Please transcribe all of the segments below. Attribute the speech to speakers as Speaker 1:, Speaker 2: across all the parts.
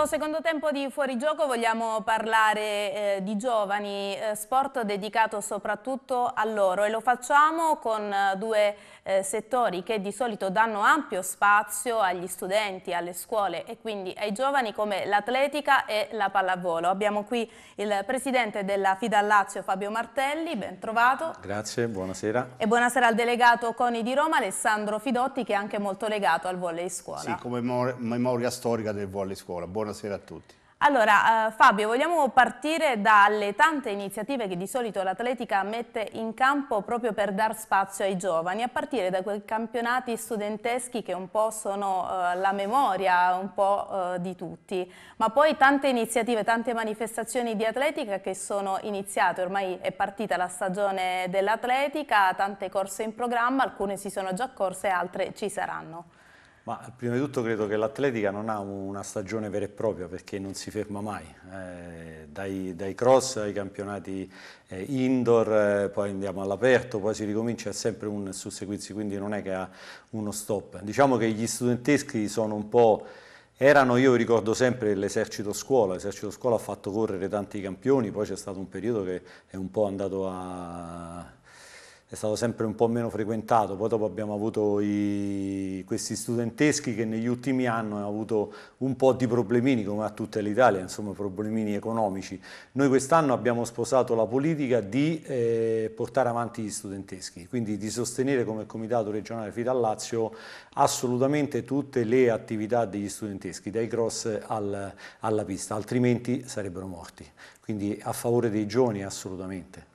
Speaker 1: questo secondo tempo di Fuorigioco vogliamo parlare eh, di giovani, eh, sport dedicato soprattutto a loro e lo facciamo con eh, due eh, settori che di solito danno ampio spazio agli studenti, alle scuole e quindi ai giovani come l'atletica e la pallavolo. Abbiamo qui il presidente della FIDA Lazio Fabio Martelli, ben trovato.
Speaker 2: Grazie, buonasera.
Speaker 1: E buonasera al delegato Coni di Roma Alessandro Fidotti che è anche molto legato al volley scuola. Sì,
Speaker 3: come memoria storica del volley scuola. Buon buonasera a tutti.
Speaker 1: Allora, eh, Fabio, vogliamo partire dalle tante iniziative che di solito l'atletica mette in campo proprio per dar spazio ai giovani, a partire da quei campionati studenteschi che un po' sono eh, la memoria un po' eh, di tutti, ma poi tante iniziative, tante manifestazioni di atletica che sono iniziate, ormai è partita la stagione dell'atletica, tante corse in programma, alcune si sono già corse, altre ci saranno.
Speaker 2: Ma prima di tutto credo che l'atletica non ha una stagione vera e propria perché non si ferma mai, eh, dai, dai, cross ai campionati eh, indoor, eh, poi andiamo all'aperto, poi si ricomincia, è sempre un susseguirsi, quindi non è che ha uno stop. Diciamo che gli studenteschi sono un po'... Erano, io ricordo sempre l'esercito scuola, l'esercito scuola ha fatto correre tanti campioni, poi c'è stato un periodo che è un po' andato a è stato sempre un po' meno frequentato, poi dopo abbiamo avuto i, questi studenteschi che negli ultimi anni hanno avuto un po' di problemini come a tutta l'Italia, insomma problemini economici. Noi quest'anno abbiamo sposato la politica di eh, portare avanti gli studenteschi, quindi di sostenere come Comitato regionale Fidal Lazio assolutamente tutte le attività degli studenteschi, dai cross al, alla pista, altrimenti sarebbero morti. Quindi a favore dei giovani assolutamente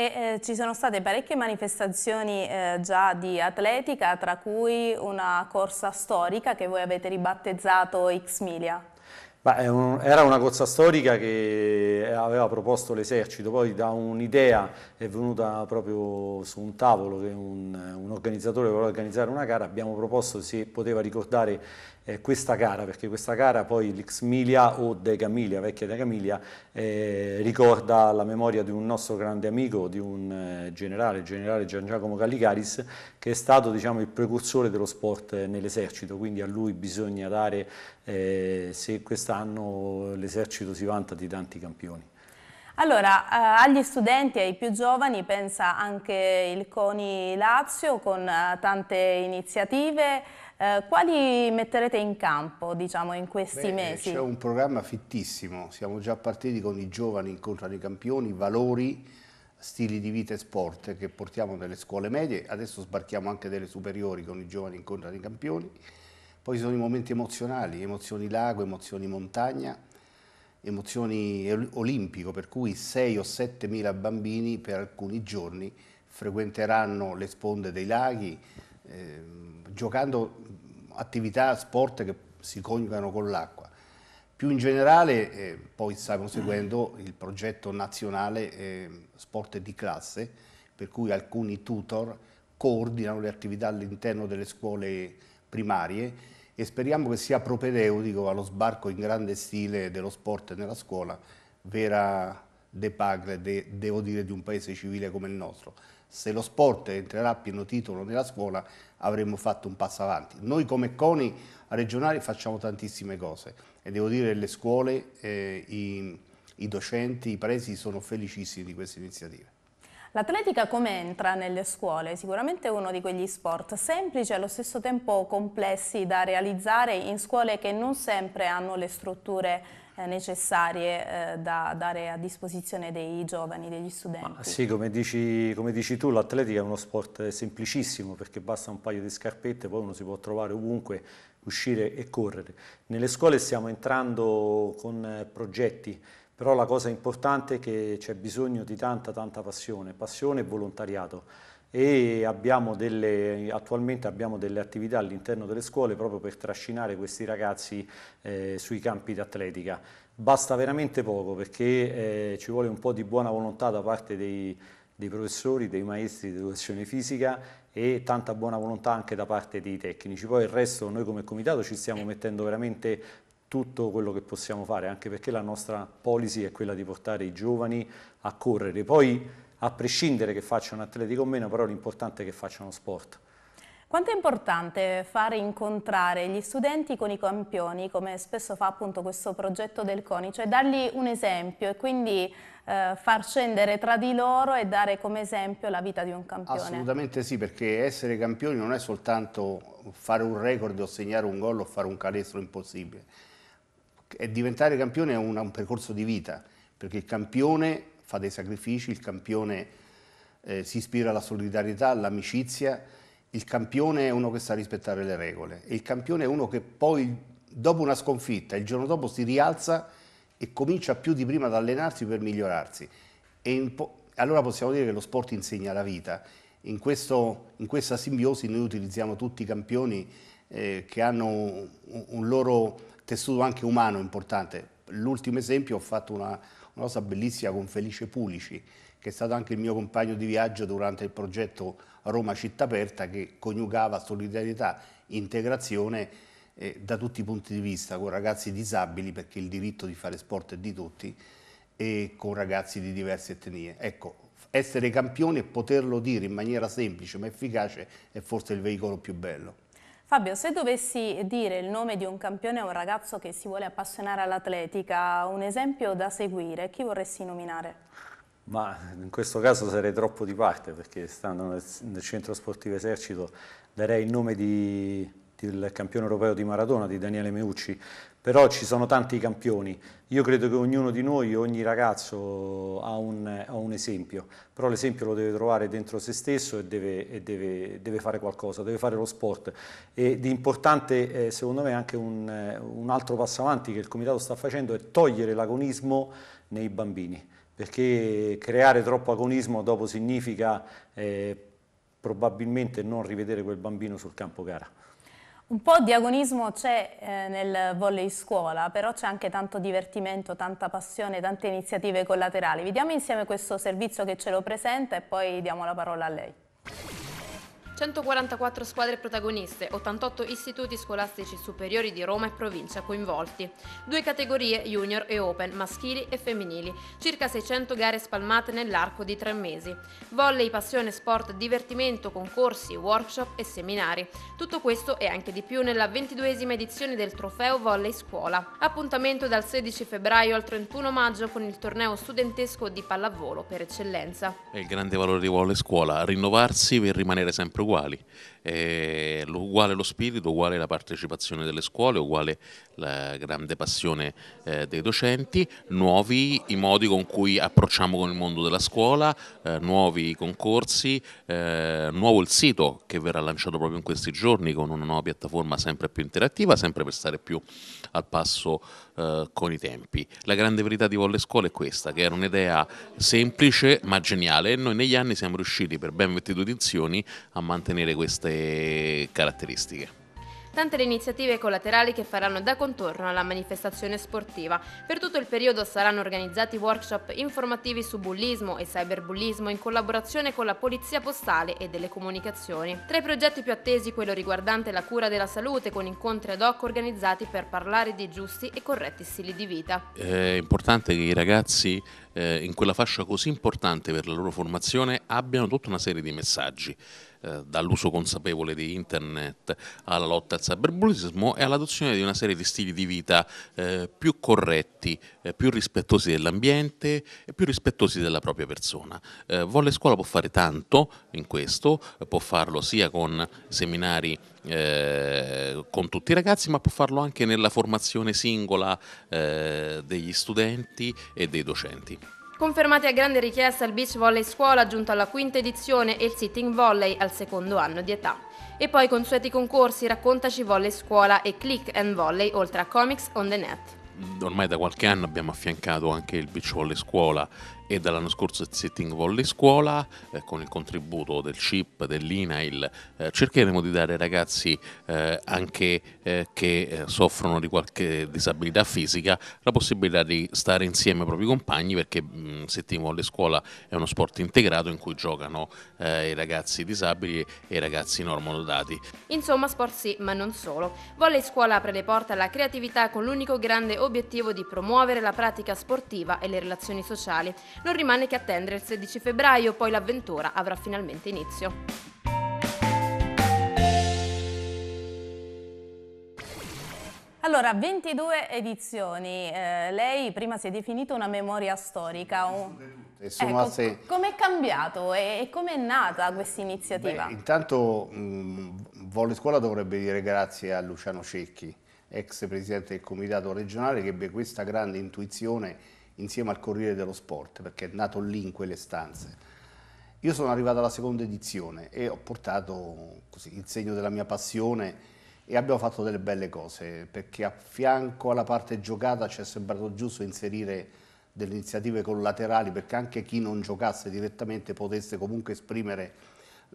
Speaker 1: e eh, ci sono state parecchie manifestazioni eh, già di atletica, tra cui una corsa storica che voi avete ribattezzato Xmilia.
Speaker 2: Un, era una corsa storica che aveva proposto l'esercito, poi da un'idea è venuta proprio su un tavolo che un, un organizzatore voleva organizzare una gara, abbiamo proposto se poteva ricordare eh, questa gara, perché questa gara poi l'X Milia o De Camilia, vecchia De Camilia, eh, ricorda la memoria di un nostro grande amico, di un eh, generale, il generale Gian Giacomo Callicaris, che è stato diciamo, il precursore dello sport eh, nell'esercito, quindi a lui bisogna dare, eh, se quest'anno l'esercito si vanta di tanti campioni.
Speaker 1: Allora, eh, agli studenti ai più giovani pensa anche il CONI Lazio con eh, tante iniziative, eh, quali metterete in campo diciamo, in questi Beh, mesi? C'è un
Speaker 3: programma fittissimo, siamo già partiti con i giovani incontrano i campioni, valori, stili di vita e sport che portiamo nelle scuole medie, adesso sbarchiamo anche delle superiori con i giovani incontrano i campioni, poi ci sono i momenti emozionali, emozioni lago, emozioni montagna, emozioni olimpico, per cui 6 o 7 mila bambini per alcuni giorni frequenteranno le sponde dei laghi, eh, giocando attività, sport che si coniugano con l'acqua. Più in generale eh, poi stiamo seguendo il progetto nazionale eh, sport di classe, per cui alcuni tutor coordinano le attività all'interno delle scuole primarie e speriamo che sia propedeutico allo sbarco in grande stile dello sport nella scuola, vera depacle, de, devo dire, di un paese civile come il nostro se lo sport entrerà a pieno titolo nella scuola avremmo fatto un passo avanti. Noi come CONI regionali facciamo tantissime cose e devo dire che le scuole, eh, i, i docenti, i paesi sono felicissimi di questa iniziativa.
Speaker 1: L'atletica come entra nelle scuole? Sicuramente è uno di quegli sport semplici e allo stesso tempo complessi da realizzare in scuole che non sempre hanno le strutture eh, necessarie eh, da dare a disposizione dei giovani, degli studenti. Ma sì,
Speaker 2: come dici, come dici tu, l'atletica è uno sport semplicissimo perché basta un paio di scarpette, poi uno si può trovare ovunque, uscire e correre. Nelle scuole stiamo entrando con eh, progetti però la cosa importante è che c'è bisogno di tanta tanta passione, passione e volontariato e abbiamo delle, attualmente abbiamo delle attività all'interno delle scuole proprio per trascinare questi ragazzi eh, sui campi d'atletica. Basta veramente poco perché eh, ci vuole un po' di buona volontà da parte dei, dei professori, dei maestri di educazione fisica e tanta buona volontà anche da parte dei tecnici. Poi il resto noi come comitato ci stiamo mettendo veramente tutto quello che possiamo fare, anche perché la nostra policy è quella di portare i giovani a correre. Poi, a prescindere che facciano atletico o meno, però l'importante è che facciano sport.
Speaker 1: Quanto è importante fare incontrare gli studenti con i campioni, come spesso fa appunto questo progetto del CONI, cioè dargli un esempio e quindi eh, far scendere tra di loro e dare come esempio la vita di un campione?
Speaker 3: Assolutamente sì, perché essere campioni non è soltanto fare un record o segnare un gol o fare un calestro impossibile, e diventare campione è un, un, percorso di vita, perché il campione fa dei sacrifici, il campione eh, si ispira alla solidarietà, all'amicizia, il campione è uno che sa rispettare le regole e il campione è uno che poi dopo una sconfitta, il giorno dopo si rialza e comincia più di prima ad allenarsi per migliorarsi. Po allora possiamo dire che lo sport insegna la vita. In, questo, in questa simbiosi noi utilizziamo tutti i campioni eh, che hanno un, un loro tessuto anche umano importante. L'ultimo esempio ho fatto una, una cosa bellissima con Felice Pulici, che è stato anche il mio compagno di viaggio durante il progetto Roma Città Aperta, che coniugava solidarietà, integrazione eh, da tutti i punti di vista, con ragazzi disabili, perché il diritto di fare sport è di tutti, e con ragazzi di diverse etnie. Ecco, essere campioni e poterlo dire in maniera semplice ma efficace è forse il veicolo più bello.
Speaker 1: Fabio, se dovessi dire il nome di un campione a un ragazzo che si vuole appassionare all'atletica, un esempio da seguire, chi vorresti nominare?
Speaker 2: Ma in questo caso sarei troppo di parte perché stando nel, nel centro sportivo esercito darei il nome di, del campione europeo di maratona di Daniele Meucci però ci sono tanti campioni. Io credo che ognuno di noi, ogni ragazzo ha un, ha un esempio, però l'esempio lo deve trovare dentro se stesso e deve, e deve, deve fare qualcosa, deve fare lo sport. E di importante, eh, secondo me, anche un, un altro passo avanti che il Comitato sta facendo è togliere l'agonismo nei bambini, perché creare troppo agonismo dopo significa eh, probabilmente non rivedere quel bambino sul campo gara.
Speaker 1: Un po' di agonismo c'è eh, nel volley scuola, però c'è anche tanto divertimento, tanta passione, tante iniziative collaterali. Vediamo insieme questo servizio che ce lo presenta e poi diamo la parola a lei.
Speaker 4: 144 squadre protagoniste, 88 istituti scolastici superiori di Roma e provincia coinvolti, due categorie junior e open, maschili e femminili, circa 600 gare spalmate nell'arco di tre mesi, volley, passione, sport, divertimento, concorsi, workshop e seminari. Tutto questo e anche di più nella 22esima edizione del trofeo Volley Scuola. Appuntamento dal 16 febbraio al 31 maggio con il torneo studentesco di pallavolo per eccellenza.
Speaker 5: È il grande valore di Volley Scuola, rinnovarsi per rimanere sempre uguali, eh, uguale lo spirito, uguale la partecipazione delle scuole, uguale la grande passione eh, dei docenti, nuovi i modi con cui approcciamo con il mondo della scuola, eh, nuovi concorsi, eh, nuovo il sito che verrà lanciato proprio in questi giorni con una nuova piattaforma sempre più interattiva, sempre per stare più al passo eh, con i tempi. La grande verità di Volle Scuola è questa, che era un'idea semplice ma geniale e noi negli anni siamo riusciti per ben 22 edizioni a mantenere queste caratteristiche
Speaker 4: tante le iniziative collaterali che faranno da contorno alla manifestazione sportiva. Per tutto il periodo saranno organizzati workshop informativi su bullismo e cyberbullismo in collaborazione con la Polizia Postale e delle Comunicazioni. Tra i progetti più attesi quello riguardante la cura della salute con incontri ad hoc organizzati per parlare di giusti e corretti stili di vita.
Speaker 5: È importante che i ragazzi eh, in quella fascia così importante per la loro formazione abbiano tutta una serie di messaggi, eh, dall'uso consapevole di internet alla lotta al cyberbullismo e all'adozione di una serie di stili di vita eh, più corretti, eh, più rispettosi dell'ambiente e più rispettosi della propria persona. Eh, Volle Scuola può fare tanto in questo, può farlo sia con seminari eh, con tutti i ragazzi, ma può farlo anche nella formazione singola eh, degli studenti e dei docenti.
Speaker 4: Confermate a grande richiesta il beach volley scuola giunto alla quinta edizione e il sitting volley al secondo anno di età. E poi consueti concorsi Raccontaci volley scuola e Click and Volley oltre a Comics on the Net
Speaker 5: ormai da qualche anno abbiamo affiancato anche il beach volley scuola e dall'anno scorso il Sitting Volley Scuola, eh, con il contributo del CIP, dell'INAIL, eh, cercheremo di dare ai ragazzi eh, anche eh, che eh, soffrono di qualche disabilità fisica la possibilità di stare insieme ai propri compagni perché mh, mm, Sitting Volley Scuola è uno sport integrato in cui giocano eh, i ragazzi disabili e i ragazzi normodotati.
Speaker 4: Insomma sport sì, ma non solo. Volley Scuola apre le porte alla creatività con l'unico grande obiettivo di promuovere la pratica sportiva e le relazioni sociali non rimane che attendere il 16 febbraio, poi l'avventura avrà finalmente inizio. Allora, 22
Speaker 1: edizioni, eh, lei prima si è definita una memoria storica. Un...
Speaker 3: Ecco, se...
Speaker 1: Come è cambiato e, e come è nata questa iniziativa? Beh,
Speaker 3: intanto mh, Volle Scuola dovrebbe dire grazie a Luciano Cecchi, ex presidente del comitato regionale, che ebbe questa grande intuizione insieme al Corriere dello Sport, perché è nato lì in quelle stanze. Io sono arrivato alla seconda edizione e ho portato così, il segno della mia passione e abbiamo fatto delle belle cose, perché a fianco alla parte giocata ci è sembrato giusto inserire delle iniziative collaterali perché anche chi non giocasse direttamente potesse comunque esprimere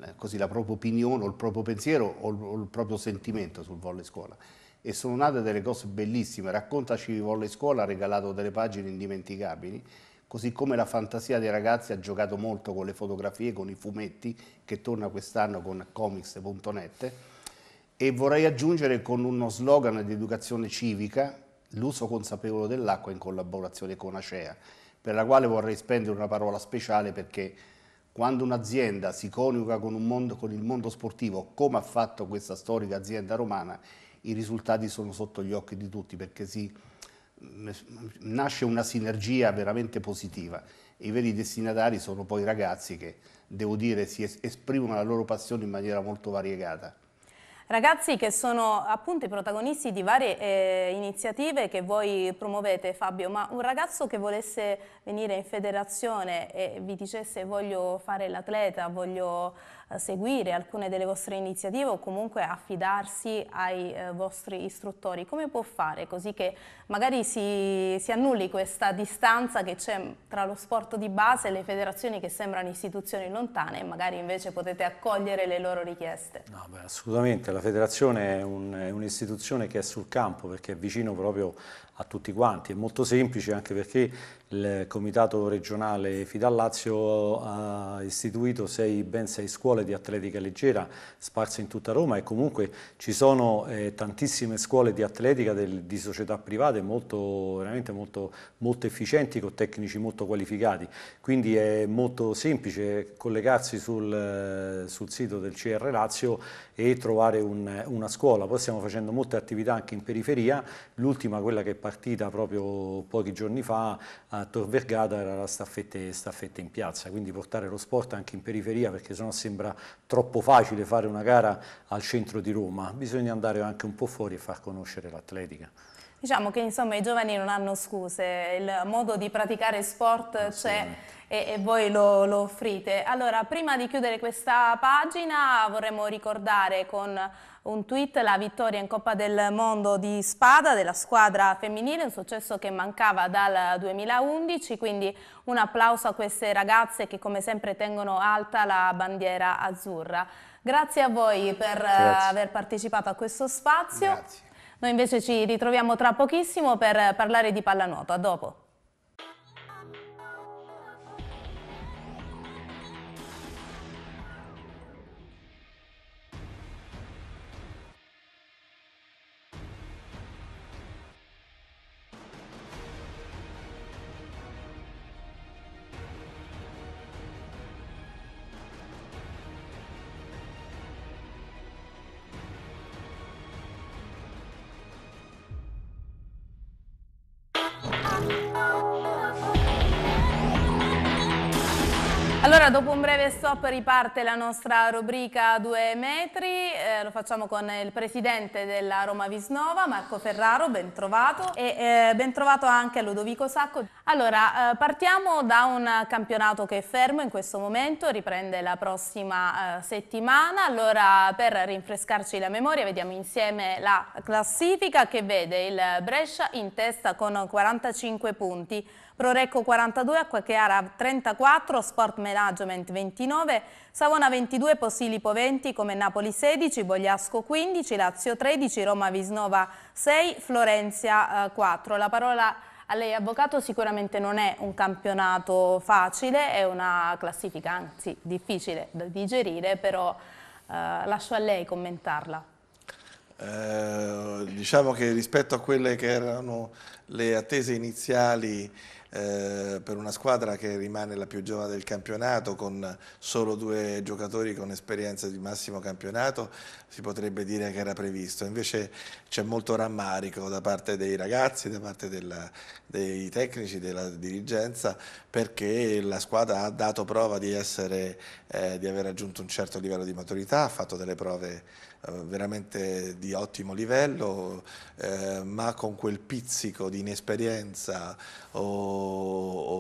Speaker 3: eh, così, la propria opinione o il proprio pensiero o il, proprio sentimento sul volley scuola e sono nate delle cose bellissime. Raccontaci Volle Scuola ha regalato delle pagine indimenticabili, così come la fantasia dei ragazzi ha giocato molto con le fotografie, con i fumetti, che torna quest'anno con comics.net. E vorrei aggiungere con uno slogan di educazione civica l'uso consapevole dell'acqua in collaborazione con Acea, per la quale vorrei spendere una parola speciale perché quando un'azienda si coniuga con, un mondo, con il mondo sportivo, come ha fatto questa storica azienda romana, i risultati sono sotto gli occhi di tutti perché si, mm, mm, nasce una sinergia veramente positiva. I veri destinatari sono poi i ragazzi che, devo dire, si esprimono la loro passione in maniera molto variegata.
Speaker 1: Ragazzi che sono appunto i protagonisti di varie eh, iniziative che voi promuovete Fabio, ma un ragazzo che volesse venire in federazione e vi dicesse voglio fare l'atleta, voglio eh, seguire alcune delle vostre iniziative o comunque affidarsi ai eh, vostri istruttori, come può fare così che magari si, si annulli questa distanza che c'è tra lo sport di base e le federazioni che sembrano istituzioni lontane e magari invece potete accogliere le loro richieste? No,
Speaker 2: beh, assolutamente, la federazione è un'istituzione che è sul campo perché è vicino proprio a tutti quanti, è molto semplice anche perché il comitato regionale Fidal Lazio ha istituito sei, ben sei scuole di atletica leggera sparse in tutta Roma e comunque ci sono eh, tantissime scuole di atletica del, di società private molto, veramente molto, molto efficienti con tecnici molto qualificati, quindi è molto semplice collegarsi sul, sul sito del CR Lazio e trovare un, una scuola, poi stiamo facendo molte attività anche in periferia, l'ultima quella che è partita proprio pochi giorni fa a Tor Vergata era la staffetta, staffette in piazza, quindi portare lo sport anche in periferia perché sennò sembra troppo facile fare una gara al centro di Roma, bisogna andare anche un po' fuori e far conoscere l'atletica.
Speaker 1: Diciamo che insomma i giovani non hanno scuse, il modo di praticare sport ah, c'è e, e, voi lo, lo, offrite. Allora, prima di chiudere questa pagina vorremmo ricordare con un tweet la vittoria in Coppa del Mondo di Spada della squadra femminile, un successo che mancava dal 2011, quindi un applauso a queste ragazze che come sempre tengono alta la bandiera azzurra. Grazie a voi per Grazie. aver partecipato a questo spazio. Grazie. Noi invece ci ritroviamo tra pochissimo per eh, parlare di pallanuoto. A dopo. Allora, dopo un breve stop riparte la nostra rubrica due metri, eh, lo facciamo con il presidente della Roma Visnova, Marco Ferraro, ben trovato, e eh, ben trovato anche Ludovico Sacco. Allora, eh, partiamo da un campionato che è fermo in questo momento, riprende la prossima eh, settimana, allora per rinfrescarci la memoria vediamo insieme la classifica che vede il Brescia in testa con 45 punti, Prorecco 42, Acquachiara 34, Sport Management 29, Savona 22, Posilipo 20, come Napoli 16, Bogliasco 15, Lazio 13, Roma Visnova 6, Florenzia 4. Eh, La parola a lei avvocato sicuramente non è un campionato facile, è una classifica anzi difficile da digerire, però eh, lascio a lei commentarla.
Speaker 6: Eh, diciamo che rispetto a quelle che erano le attese iniziali eh, per una squadra che rimane la più giovane del campionato con solo due giocatori con esperienza di massimo campionato si potrebbe dire che era previsto, invece c'è molto rammarico da parte dei ragazzi, da parte della, dei tecnici, della dirigenza perché la squadra ha dato prova di, essere, eh, di aver raggiunto un certo livello di maturità, ha fatto delle prove eh, veramente di ottimo livello, eh, ma con quel pizzico di inesperienza o,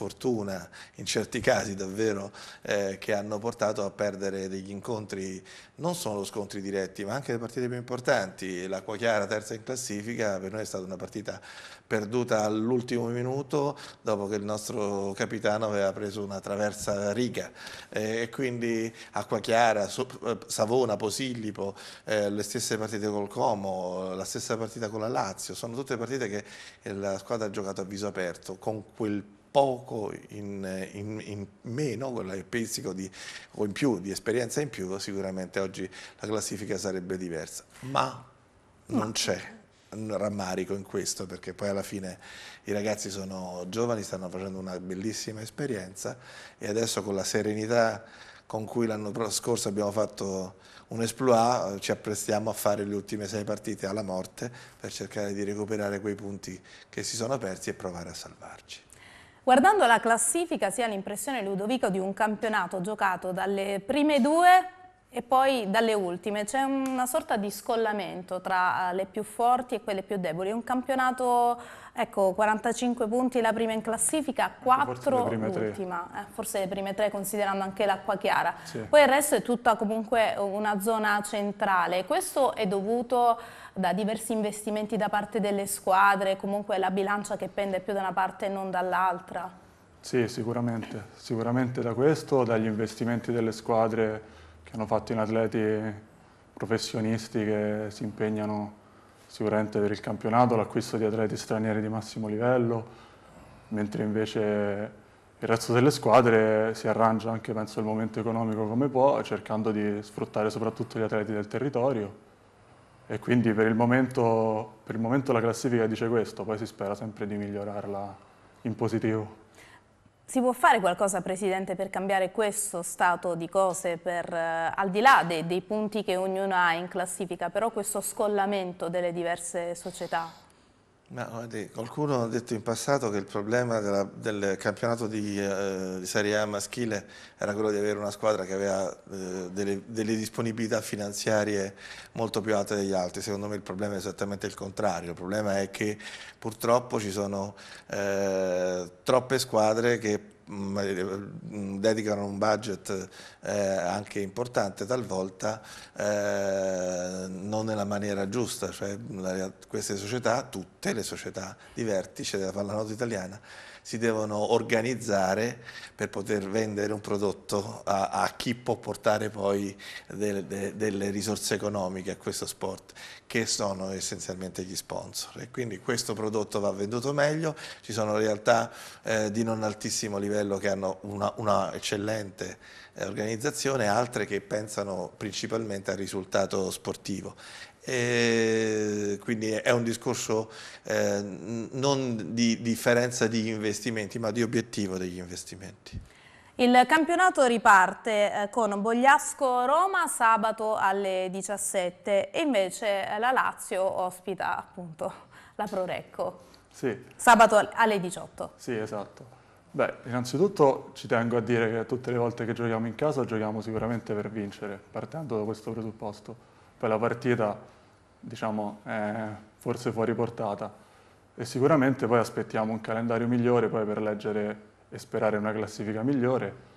Speaker 6: sfortuna in certi casi davvero eh, che hanno portato a perdere degli incontri, non solo scontri diretti ma anche le partite più importanti, l'acqua chiara terza in classifica per noi è stata una partita perduta all'ultimo minuto dopo che il nostro capitano aveva preso una traversa riga eh, e quindi acqua chiara, so, eh, Savona, Posillipo, eh, le stesse partite col Como, la stessa partita con la Lazio, sono tutte partite che eh, la squadra ha giocato a viso aperto con quel poco in, in, in meno, con il pizzico di, o in più, di esperienza in più, sicuramente oggi la classifica sarebbe diversa. Ma non c'è un rammarico in questo perché poi alla fine i ragazzi sono giovani, stanno facendo una bellissima esperienza e adesso con la serenità con cui l'anno scorso abbiamo fatto un esploit, eh, ci apprestiamo a fare le ultime sei partite alla morte per cercare di recuperare quei punti che si sono persi e provare a salvarci.
Speaker 1: Guardando la classifica si ha l'impressione, Ludovico, di un campionato giocato dalle prime due e poi dalle ultime c'è una sorta di scollamento tra eh, le più forti e quelle più deboli. un campionato, ecco, 45 punti la prima in classifica, 4 ecco, l'ultima, eh, forse le prime tre considerando anche l'acqua chiara. Sì. Poi il resto è tutta comunque una zona centrale. Questo è dovuto da diversi investimenti da parte delle squadre, comunque la bilancia che pende più da una parte e non dall'altra.
Speaker 7: Sì, sicuramente, sicuramente da questo, dagli investimenti delle squadre che hanno fatto in atleti professionisti che si impegnano sicuramente per il campionato, l'acquisto di atleti stranieri di massimo livello, mentre invece il resto delle squadre si arrangia anche, penso, al momento economico come può, cercando di sfruttare soprattutto gli atleti del territorio. E quindi per il momento, per il momento la classifica dice questo, poi si spera sempre di migliorarla in positivo.
Speaker 1: Si può fare qualcosa, Presidente, per cambiare questo stato di cose, per, eh, al di là dei, dei punti che ognuno ha in classifica, però questo scollamento delle diverse società?
Speaker 6: Ma, qualcuno ha detto in passato che il problema della, del campionato di, eh, di, Serie A maschile era quello di avere una squadra che aveva eh, delle, delle, disponibilità finanziarie molto più alte degli altri. Secondo me il problema è esattamente il contrario. Il problema è che purtroppo ci sono eh, troppe squadre che Mm, eh, mm, dedicano un budget eh, anche importante talvolta eh, non nella maniera giusta, cioè, queste società, tutte le società di vertice della pallanuoto italiana si devono organizzare per poter vendere un prodotto a, a chi può portare poi delle, de, delle risorse economiche a questo sport, che sono essenzialmente gli sponsor. E quindi questo prodotto va venduto meglio, ci sono realtà eh, di non altissimo livello che hanno una, una eccellente eh, organizzazione, altre che pensano principalmente al risultato sportivo eh, quindi è un discorso eh, non di differenza di investimenti ma di obiettivo degli investimenti.
Speaker 1: Il campionato riparte eh, con Bogliasco-Roma sabato alle 17 e invece la Lazio ospita appunto la Prorecco
Speaker 7: sì. sabato
Speaker 1: alle 18.
Speaker 7: Sì, esatto. Beh, innanzitutto ci tengo a dire che tutte le volte che giochiamo in casa giochiamo sicuramente per vincere, partendo da questo presupposto. Poi la partita diciamo, è forse fuori portata. E sicuramente poi aspettiamo un calendario migliore poi per leggere e sperare una classifica migliore.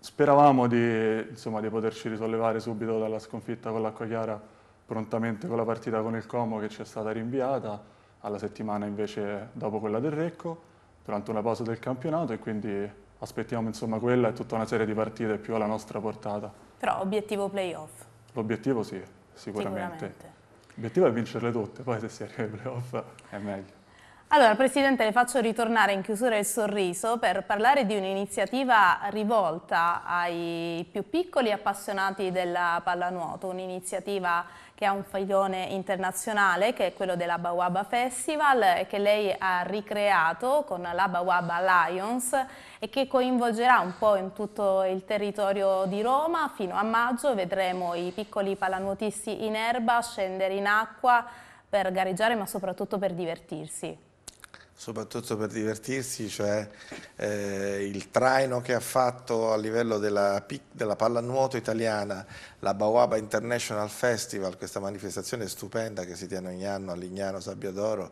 Speaker 7: Speravamo di, insomma, di poterci risollevare subito dalla sconfitta con l'Acqua Chiara prontamente con la partita con il Como che ci è stata rinviata alla settimana invece dopo quella del Recco, durante una pausa del campionato e quindi aspettiamo insomma quella e tutta una serie di partite più alla nostra portata.
Speaker 1: Però obiettivo playoff?
Speaker 7: L'obiettivo sì, sicuramente. sicuramente. L'obiettivo è vincerle tutte, poi se si arriva ai playoff è meglio.
Speaker 1: Allora, Presidente, le faccio ritornare in chiusura il sorriso per parlare di un'iniziativa rivolta ai più piccoli appassionati della pallanuoto, un'iniziativa che ha un faglione internazionale che è quello della Wabba Festival che lei ha ricreato con la Wabba Alliance e che coinvolgerà un po' in tutto il territorio di Roma. Fino a maggio vedremo i piccoli pallanuotisti in erba scendere in acqua per gareggiare ma soprattutto per divertirsi
Speaker 6: soprattutto per divertirsi, cioè eh, il traino che ha fatto a livello della, della pallanuoto italiana, la Bawaba International Festival, questa manifestazione stupenda che si tiene ogni anno a Lignano Sabbiadoro,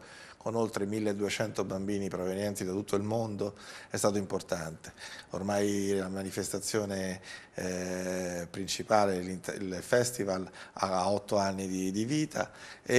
Speaker 6: con oltre 1200 bambini provenienti da tutto il mondo è stato importante. Ormai la manifestazione eh, principale, il festival, ha otto anni di, di vita e,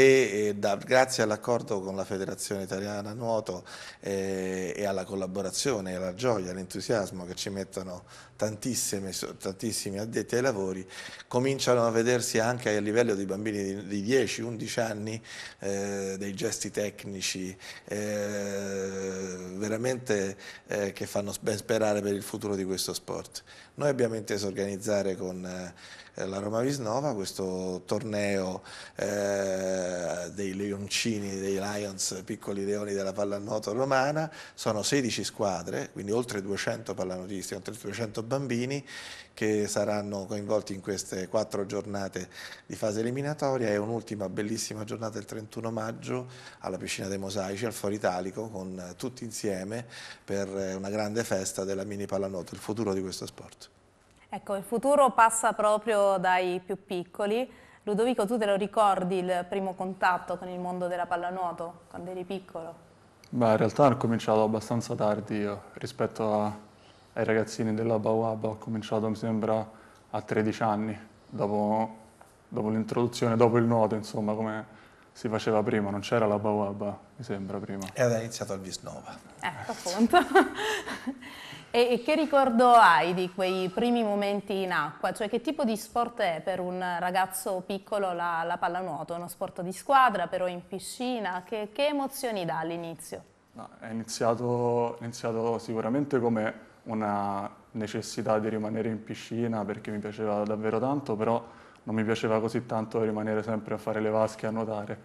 Speaker 6: e da, grazie all'accordo con la Federazione Italiana Nuoto eh, e alla collaborazione, alla gioia, all'entusiasmo che ci mettono tantissimi addetti ai lavori, cominciano a vedersi anche a livello di bambini di, di 10-11 anni eh, dei gesti tecnici tecnici eh, veramente eh, che fanno ben sperare per il futuro di questo sport. Noi abbiamo inteso organizzare con, eh, eh, la Roma Visnova, questo torneo eh, dei leoncini, dei Lions, piccoli leoni della pallanuoto romana, sono 16 squadre, quindi oltre 200 pallanutisti, oltre 200 bambini che saranno coinvolti in queste quattro giornate di fase eliminatoria e un'ultima bellissima giornata il 31 maggio alla piscina dei Mosaici, al Foro Italico, con tutti insieme per una grande festa della mini pallanuoto, il futuro di questo sport.
Speaker 1: Ecco, il futuro passa proprio dai più piccoli. Ludovico, tu te lo ricordi il primo contatto con il mondo della pallanuoto quando eri piccolo?
Speaker 7: Beh, in realtà ho cominciato abbastanza tardi io, rispetto a, ai ragazzini della Bawaba ho cominciato mi sembra a 13 anni, dopo, dopo l'introduzione, dopo il nuoto insomma, come si faceva prima, non c'era la Bawaba mi sembra prima. E aveva iniziato al Visnova.
Speaker 1: Ecco appunto. E, che ricordo hai di quei primi momenti in acqua? Cioè che tipo di sport è per un ragazzo piccolo la, la pallanuoto? Uno sport di squadra, però in piscina? Che, che emozioni dà all'inizio?
Speaker 7: No, è iniziato, iniziato sicuramente come una necessità di rimanere in piscina perché mi piaceva davvero tanto, però non mi piaceva così tanto rimanere sempre a fare le vasche e a nuotare.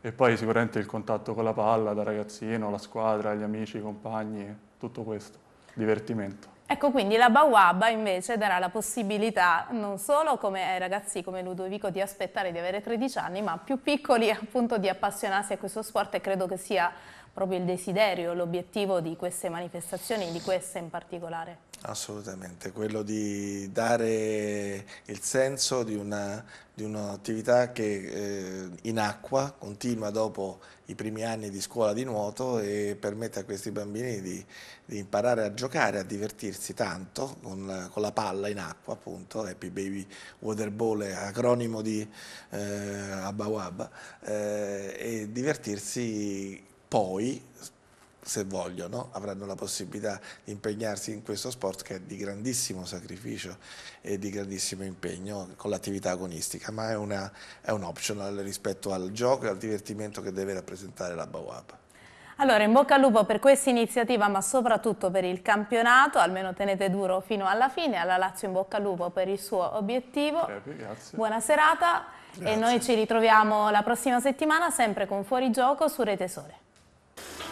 Speaker 7: E poi sicuramente il contatto con la palla da ragazzino, la squadra, gli amici, i compagni, tutto questo divertimento.
Speaker 1: Ecco, quindi la Bawaba invece darà la possibilità non solo come ai eh, ragazzi come Ludovico di aspettare di avere 13 anni, ma più piccoli appunto di appassionarsi a questo sport e credo che sia proprio il desiderio, l'obiettivo di queste manifestazioni, di queste in particolare.
Speaker 6: Assolutamente, quello di dare il senso di un'attività un che eh, in acqua continua dopo i primi anni di scuola di nuoto e permette a questi bambini di, di imparare a giocare, a divertirsi tanto con, con, la palla in acqua appunto, Happy Baby Water Ball acronimo di eh, Abba Wabba eh, e divertirsi poi se vogliono, avranno la possibilità di impegnarsi in questo sport che è di grandissimo sacrificio e di grandissimo impegno con l'attività agonistica, ma è, una, è un optional rispetto al gioco e al divertimento che deve rappresentare la Bawab.
Speaker 1: Allora, in bocca al lupo per questa iniziativa, ma soprattutto per il campionato, almeno tenete duro fino alla fine, alla Lazio in bocca al lupo per il suo obiettivo.
Speaker 7: Grazie. Buona
Speaker 1: serata Grazie. e noi ci ritroviamo la prossima settimana sempre con Fuorigioco su Rete Sole.